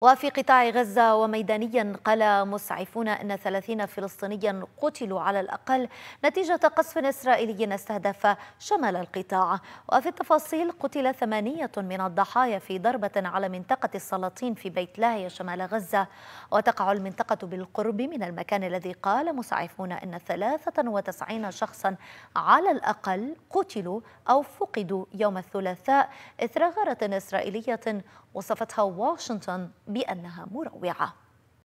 وفي قطاع غزة وميدانيا قال مسعفون أن 30 فلسطينيا قتلوا على الأقل نتيجة قصف إسرائيلي استهدف شمال القطاع وفي التفاصيل قتل ثمانية من الضحايا في ضربة على منطقة السلاطين في بيت لاهيا شمال غزة وتقع المنطقة بالقرب من المكان الذي قال مسعفون أن 93 شخصا على الأقل قتلوا أو فقدوا يوم الثلاثاء إثر غارة إسرائيلية وصفتها واشنطن بأنها مروعة